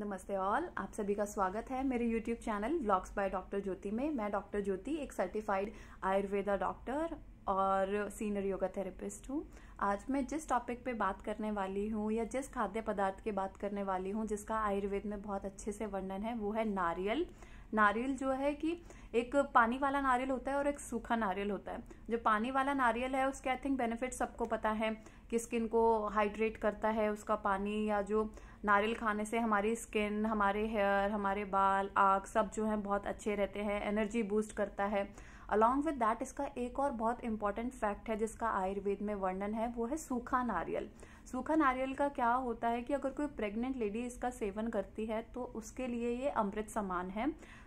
नमस्ते ऑल आप सभी का स्वागत है मेरे YouTube channel vlogs by doctor Jyoti में मैं डॉक्टर ज्योति एक सर्टिफाइड आयुर्वेदा डॉक्टर और सीनियर योगा थेरेपिस्ट हूँ आज मैं जिस टॉपिक पे बात करने वाली हूँ या जिस खाद्य पदार्थ की बात करने वाली हूँ जिसका आयुर्वेद में बहुत अच्छे से वर्णन है वो है नारियल नारियल जो है कि एक पानी वाला नारियल होता है और एक सूखा नारियल होता है जो पानी वाला नारियल है उसके आई थिंक बेनिफिट सबको पता है कि स्किन को हाइड्रेट करता है उसका पानी या जो नारियल खाने से हमारी स्किन हमारे हेयर हमारे बाल आँख सब जो है बहुत अच्छे रहते हैं एनर्जी बूस्ट करता है अलॉन्ग विद दैट इसका एक और बहुत इंपॉर्टेंट फैक्ट है जिसका आयुर्वेद में वर्णन है वो है सूखा नारियल सूखा नारियल का क्या होता है कि अगर कोई प्रेग्नेंट लेडी इसका सेवन करती है तो उसके लिए ये अमृत समान है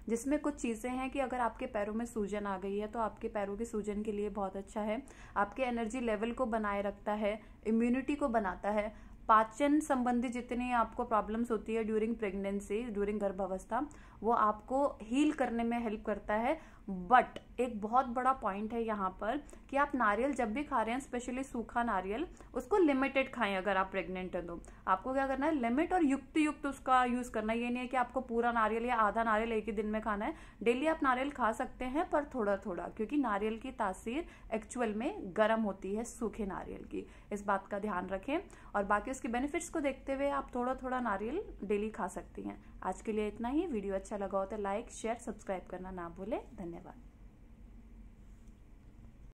जिसमें कुछ चीज़ें हैं कि अगर आपके पैरों में सूजन आ गई है तो आपके पैरों की सूजन के लिए बहुत अच्छा है आपके एनर्जी लेवल को बनाए रखता है इम्यूनिटी को बनाता है पाचन संबंधी जितनी आपको प्रॉब्लम्स होती है ड्यूरिंग प्रेगनेंसी ड्यूरिंग गर्भावस्था वो आपको हील करने में हेल्प करता है बट एक बहुत बड़ा पॉइंट है यहाँ पर कि आप नारियल जब भी खा रहे हैं स्पेशली सूखा नारियल उसको लिमिटेड खाएं अगर आप प्रेग्नेंट हैं तो आपको क्या करना है लिमिट और युक्त युक्त उसका यूज करना ये नहीं है कि आपको पूरा नारियल या आधा नारियल एक ही दिन में खाना है डेली आप नारियल खा सकते हैं पर थोड़ा थोड़ा क्योंकि नारियल की तासीर एक्चुअल में गर्म होती है सूखे नारियल की इस बात का ध्यान रखें और बाकी उसके बेनिफिट्स को देखते हुए आप थोड़ा थोड़ा नारियल डेली खा सकती हैं आज के लिए इतना ही वीडियो अच्छा लगा हो तो लाइक शेयर सब्सक्राइब करना ना भूलें धन्यवाद